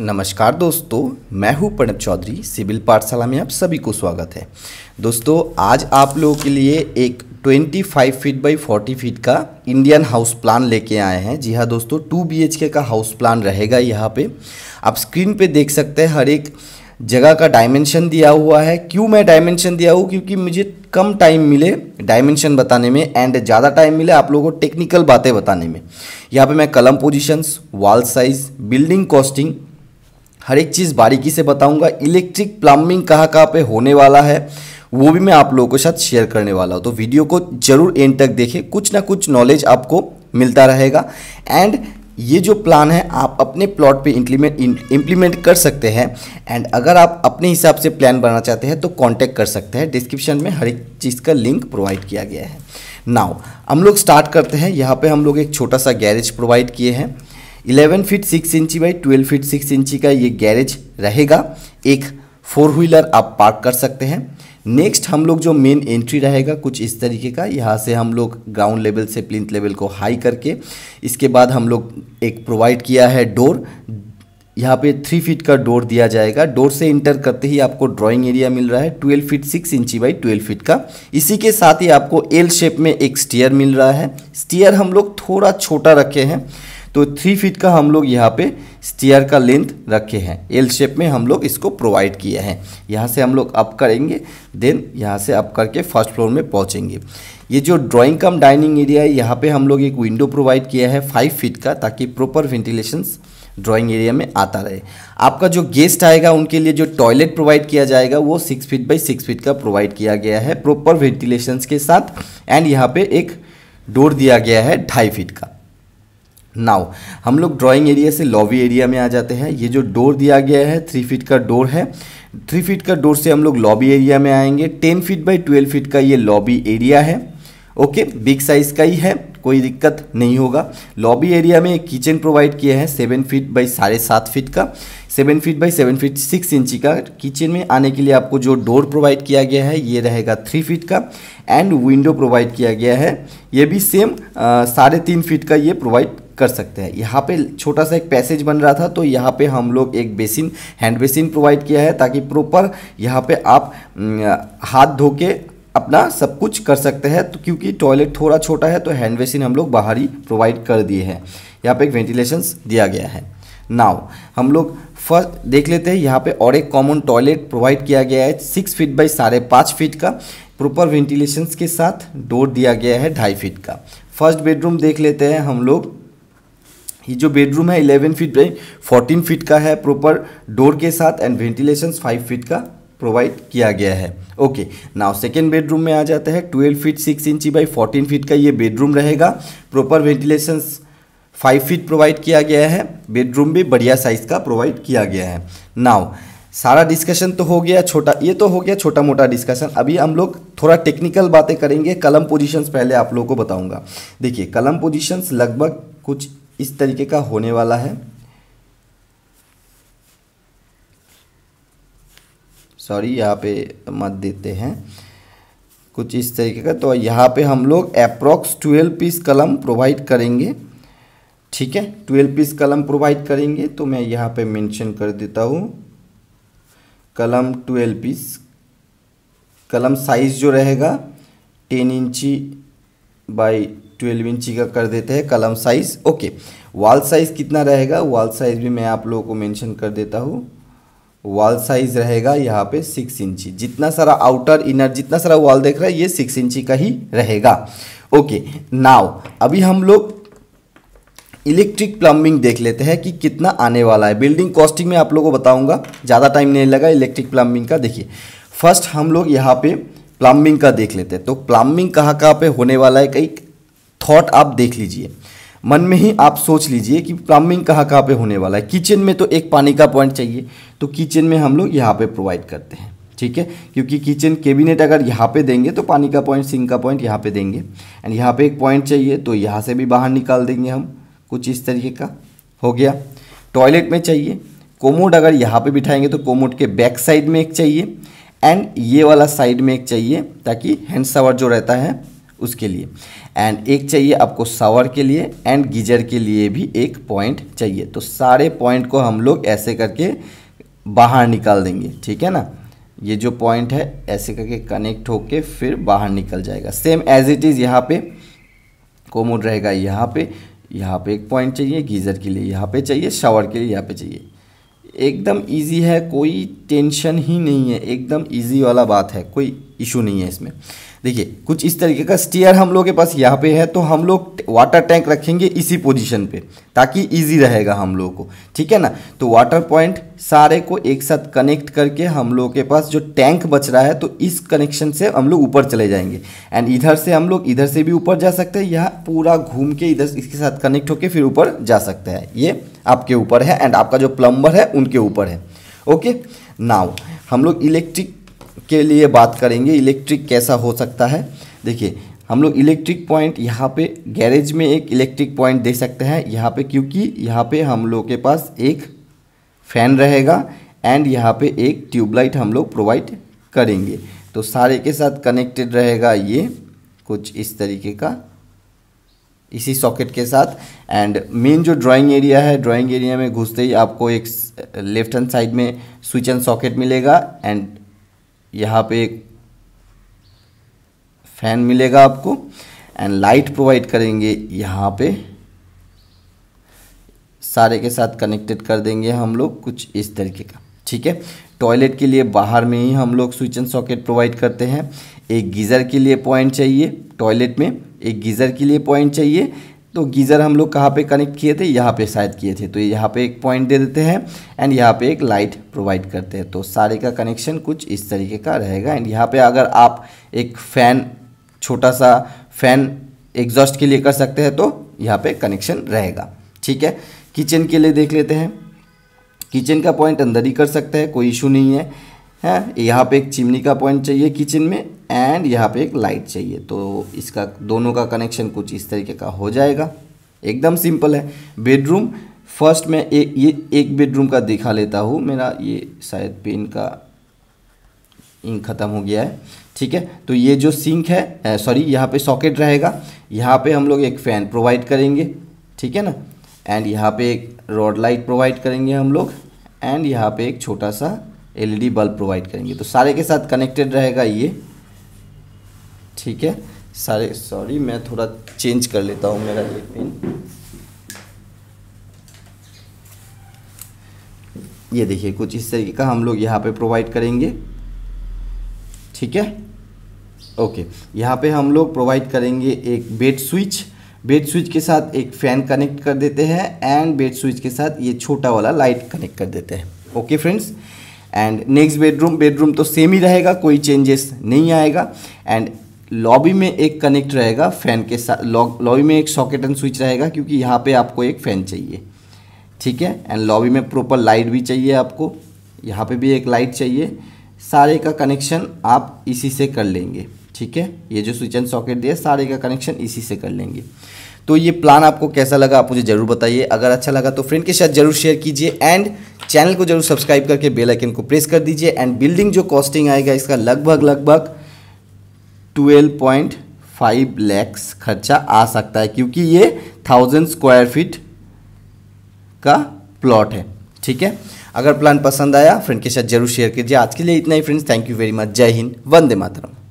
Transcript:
नमस्कार दोस्तों मैं हूं प्रणब चौधरी सिविल पाठशाला में आप सभी को स्वागत है दोस्तों आज आप लोगों के लिए एक 25 फीट बाई 40 फीट का इंडियन हाउस प्लान लेके आए हैं जी हाँ दोस्तों टू बीएचके का हाउस प्लान रहेगा यहाँ पे आप स्क्रीन पे देख सकते हैं हर एक जगह का डायमेंशन दिया हुआ है क्यों मैं डायमेंशन दिया हूँ क्योंकि मुझे कम टाइम मिले डायमेंशन बताने में एंड ज़्यादा टाइम मिले आप लोगों को टेक्निकल बातें बताने में यहाँ पे मैं column positions wall size building costing हर एक चीज़ बारीकी से बताऊंगा इलेक्ट्रिक प्लम्बिंग कहाँ कहाँ पे होने वाला है वो भी मैं आप लोगों के साथ शेयर करने वाला हूँ तो वीडियो को जरूर एंड तक देखें कुछ ना कुछ नॉलेज आपको मिलता रहेगा एंड ये जो प्लान है आप अपने प्लॉट पे इंप्लीमेंट इम्प्लीमेंट कर सकते हैं एंड अगर आप अपने हिसाब से प्लान बनाना चाहते हैं तो कांटेक्ट कर सकते हैं डिस्क्रिप्शन में हर एक चीज़ का लिंक प्रोवाइड किया गया है नाउ हम लोग स्टार्ट करते हैं यहाँ पे हम लोग एक छोटा सा गैरेज प्रोवाइड किए हैं eleven feet six inch by twelve feet six inch का ये गैरेज रहेगा एक फोर व्हीलर आप पार्क कर सकते हैं नेक्स्ट हम लोग जो मेन एंट्री रहेगा कुछ इस तरीके का यहाँ से हम लोग ग्राउंड लेवल से प्लिंथ लेवल को हाई करके इसके बाद हम लोग एक प्रोवाइड किया है डोर यहाँ पे थ्री फीट का डोर दिया जाएगा डोर से इंटर करते ही आपको ड्राइंग एरिया मिल रहा है twelve feet six inch by twelve feet का इसी के साथ ही आपको एल शेप में एक स्टीयर मिल रहा है स्टीयर हम लोग थोड़ा छोटा रखे हैं तो थ्री फीट का हम लोग यहाँ पे स्टेयर का लेंथ रखे हैं एल शेप में हम लोग इसको प्रोवाइड किया है यहाँ से हम लोग अप करेंगे देन यहाँ से अप करके फर्स्ट फ्लोर में पहुँचेंगे ये जो ड्राइंग कम डाइनिंग एरिया है यहाँ पे हम लोग एक विंडो प्रोवाइड किया है फाइव फीट का ताकि प्रॉपर वेंटिलेशन ड्राइंग एरिया में आता रहे आपका जो गेस्ट आएगा उनके लिए जो टॉयलेट प्रोवाइड किया जाएगा वो six feet by six feet का प्रोवाइड किया गया है प्रॉपर वेंटिलेशंस के साथ एंड यहाँ पे एक डोर दिया गया है ढाई फीट का नाउ हम लोग ड्राइंग एरिया से लॉबी एरिया में आ जाते हैं ये जो डोर दिया गया है थ्री फीट का डोर है थ्री फीट का डोर से हम लोग लॉबी एरिया में आएंगे ten feet by twelve feet का ये लॉबी एरिया है ओके बिग साइज़ का ही है कोई दिक्कत नहीं होगा लॉबी एरिया में किचन प्रोवाइड किया है सेवन फीट बाई साढ़े सात फीट का seven feet by seven feet six inch का किचन में आने के लिए आपको जो डोर प्रोवाइड किया गया है ये रहेगा थ्री फीट का एंड विंडो प्रोवाइड किया गया है ये भी सेम साढ़े तीन फीट का ये प्रोवाइड कर सकते हैं यहाँ पे छोटा सा एक पैसेज बन रहा था तो यहाँ पे हम लोग एक बेसिन हैंड बेसिन प्रोवाइड किया है ताकि प्रॉपर यहाँ पे आप हाथ धो के अपना सब कुछ कर सकते हैं तो क्योंकि टॉयलेट थोड़ा छोटा है तो हैंड बेसिन हम लोग बाहर ही प्रोवाइड कर दिए हैं यहाँ पे एक वेंटिलेशन दिया गया है नाव हम लोग फर्स्ट देख लेते हैं यहाँ पे और एक कॉमन टॉयलेट प्रोवाइड किया गया है सिक्स फीट बाई साढ़े पाँच फीट का प्रॉपर वेंटिलेशन के साथ डोर दिया गया है ढाई फीट का फर्स्ट बेडरूम देख लेते हैं हम लोग ये जो बेडरूम है 11 फीट बाई 14 फीट का है प्रॉपर डोर के साथ एंड वेंटिलेशन 5 फीट का प्रोवाइड किया गया है ओके नाउ सेकेंड बेडरूम में आ जाता है 12 फीट 6 इंची बाई 14 फीट का ये बेडरूम रहेगा प्रॉपर वेंटिलेशन 5 फीट प्रोवाइड किया गया है बेडरूम भी बढ़िया साइज़ का प्रोवाइड किया गया है नाव सारा डिस्कशन तो हो गया छोटा ये तो हो गया छोटा मोटा डिस्कशन अभी हम लोग थोड़ा टेक्निकल बातें करेंगे कलम पोजीशंस पहले आप लोगों को बताऊंगा देखिए कलम पोजीशंस लगभग कुछ इस तरीके का होने वाला है सॉरी यहाँ पे मत देते हैं कुछ इस तरीके का तो यहाँ पे हम लोग approx twelve piece column provide करेंगे ठीक है ट्वेल्व पीस कलम प्रोवाइड करेंगे तो मैं यहाँ पे मेंशन कर देता हूँ कलम ट्वेल्व पीस कलम साइज़ जो रहेगा टेन इंची बाई ट्वेल्व इंची का कर देते हैं कलम साइज ओके वॉल साइज कितना रहेगा वॉल साइज भी मैं आप लोगों को मेंशन कर देता हूँ वॉल साइज रहेगा यहाँ पे सिक्स इंची जितना सारा आउटर इनर जितना सारा वॉल देख रहा है ये सिक्स इंची का ही रहेगा ओके नाव अभी हम लोग इलेक्ट्रिक प्लम्बिंग देख लेते हैं कि कितना आने वाला है बिल्डिंग कॉस्टिंग में आप लोगों को बताऊंगा ज़्यादा टाइम नहीं लगा इलेक्ट्रिक प्लम्बिंग का देखिए फर्स्ट हम लोग यहाँ पे प्लम्बिंग का देख लेते हैं तो प्लम्बिंग कहाँ कहाँ पे होने वाला है कई थॉट आप देख लीजिए मन में ही आप सोच लीजिए कि प्लम्बिंग कहाँ कहाँ पे होने वाला है किचन में तो एक पानी का पॉइंट चाहिए तो किचन में हम लोग यहाँ पे प्रोवाइड करते हैं ठीक है क्योंकि किचन कैबिनेट अगर यहाँ पे देंगे तो पानी का पॉइंट सिंक का पॉइंट यहाँ पे देंगे एंड यहाँ पे एक पॉइंट चाहिए तो यहाँ से भी बाहर निकाल देंगे हम कुछ इस तरीके का हो गया टॉयलेट में चाहिए कोमोड अगर यहाँ पे बिठाएंगे तो कोमोड के बैक साइड में एक चाहिए एंड ये वाला साइड में एक चाहिए ताकि हैंड सावर जो रहता है उसके लिए एंड एक चाहिए आपको सावर के लिए एंड गीजर के लिए भी एक पॉइंट चाहिए तो सारे पॉइंट को हम लोग ऐसे करके बाहर निकाल देंगे ठीक है ना ये जो पॉइंट है ऐसे करके कनेक्ट होके फिर बाहर निकल जाएगा सेम एज इट इज़ यहाँ पे कोमोड रहेगा यहाँ पे यहाँ पे एक पॉइंट चाहिए गीज़र के लिए यहाँ पे चाहिए शावर के लिए यहाँ पे चाहिए एकदम इजी है कोई टेंशन ही नहीं है एकदम इजी वाला बात है कोई इशू नहीं है इसमें देखिए कुछ इस तरीके का स्टीयर हम लोग के पास यहाँ पे है तो हम लोग वाटर टैंक रखेंगे इसी पोजीशन पे ताकि इजी रहेगा हम लोगों को ठीक है ना तो वाटर पॉइंट सारे को एक साथ कनेक्ट करके हम लोग के पास जो टैंक बच रहा है तो इस कनेक्शन से हम लोग ऊपर चले जाएंगे एंड इधर से हम लोग इधर से भी ऊपर जा सकते हैं या पूरा घूम के इधर इसके साथ कनेक्ट होकर फिर ऊपर जा सकते हैं ये आपके ऊपर है एंड आपका जो प्लम्बर है उनके ऊपर है ओके नाव हम लोग इलेक्ट्रिक के लिए बात करेंगे इलेक्ट्रिक कैसा हो सकता है देखिए हम लोग इलेक्ट्रिक पॉइंट यहाँ पे गैरेज में एक इलेक्ट्रिक पॉइंट दे सकते हैं यहाँ पे क्योंकि यहाँ पे हम लोग के पास एक फैन रहेगा एंड यहाँ पे एक ट्यूबलाइट हम लोग प्रोवाइड करेंगे तो सारे के साथ कनेक्टेड रहेगा ये कुछ इस तरीके का इसी सॉकेट के साथ एंड मेन जो ड्राइंग एरिया है ड्राइंग एरिया में घुसते ही आपको एक लेफ्ट हैंड साइड में स्विच एंड सॉकेट मिलेगा एंड यहाँ पे एक फैन मिलेगा आपको एंड लाइट प्रोवाइड करेंगे यहाँ पे सारे के साथ कनेक्टेड कर देंगे हम लोग कुछ इस तरीके का ठीक है टॉयलेट के लिए बाहर में ही हम लोग स्विच एंड सॉकेट प्रोवाइड करते हैं एक गीज़र के लिए पॉइंट चाहिए टॉयलेट में एक गीज़र के लिए पॉइंट चाहिए तो गीज़र हम लोग कहाँ पे कनेक्ट किए थे यहाँ पे शायद किए थे तो यहाँ पे एक पॉइंट दे देते हैं एंड यहाँ पे एक लाइट प्रोवाइड करते हैं तो सारे का कनेक्शन कुछ इस तरीके का रहेगा एंड यहाँ पे अगर आप एक फ़ैन छोटा सा फ़ैन एग्जॉस्ट के लिए कर सकते हैं तो यहाँ पे कनेक्शन रहेगा ठीक है किचन के लिए देख लेते हैं किचन का पॉइंट अंदर ही कर सकते हैं कोई इशू नहीं है है यहाँ पे एक चिमनी का पॉइंट चाहिए किचन में एंड यहाँ पे एक लाइट चाहिए तो इसका दोनों का कनेक्शन कुछ इस तरीके का हो जाएगा एकदम सिंपल है बेडरूम फर्स्ट में एक ये एक बेडरूम का दिखा लेता हूँ मेरा ये शायद पेन का इंक ख़त्म हो गया है ठीक है तो ये जो सिंक है सॉरी यहाँ पे सॉकेट रहेगा यहाँ पे हम लोग एक फ़ैन प्रोवाइड करेंगे ठीक है ना एंड यहाँ पे एक रॉड लाइट प्रोवाइड करेंगे हम लोग एंड यहाँ पे एक छोटा सा एलईडी बल्ब प्रोवाइड करेंगे तो सारे के साथ कनेक्टेड रहेगा ये ठीक है सारे सॉरी मैं थोड़ा चेंज कर लेता हूँ मेरा ये पिन ये देखिए कुछ इस तरीके का हम लोग यहाँ पे प्रोवाइड करेंगे ठीक है ओके यहाँ पे हम लोग प्रोवाइड करेंगे एक बेड स्विच बेड स्विच के साथ एक फ़ैन कनेक्ट कर देते हैं एंड बेड स्विच के साथ ये छोटा वाला लाइट कनेक्ट कर देते हैं okay friends and next bedroom bedroom तो सेम ही रहेगा कोई चेंजेस नहीं आएगा एंड लॉबी में एक कनेक्ट रहेगा फ़ैन के साथ लॉबी में एक सॉकेट एंड स्विच रहेगा क्योंकि यहाँ पे आपको एक फ़ैन चाहिए ठीक है एंड लॉबी में प्रॉपर लाइट भी चाहिए आपको यहाँ पे भी एक लाइट चाहिए सारे का कनेक्शन आप इसी से कर लेंगे ठीक है ये जो स्विच एंड सॉकेट दिया सारे का कनेक्शन इसी से कर लेंगे तो ये प्लान आपको कैसा लगा आप मुझे ज़रूर बताइए अगर अच्छा लगा तो फ्रेंड के साथ जरूर शेयर कीजिए एंड चैनल को जरूर सब्सक्राइब करके बेल आइकन को प्रेस कर दीजिए एंड बिल्डिंग जो कॉस्टिंग आएगा इसका लगभग लगभग ट्वेल्व पॉइंट फाइव लैक्स खर्चा आ सकता है क्योंकि ये थाउजेंड स्क्वायर फीट का प्लॉट है ठीक है अगर प्लान पसंद आया फ्रेंड के साथ जरूर शेयर कीजिए आज के लिए इतना ही friends thank you very much जय हिंद वंदे मातरम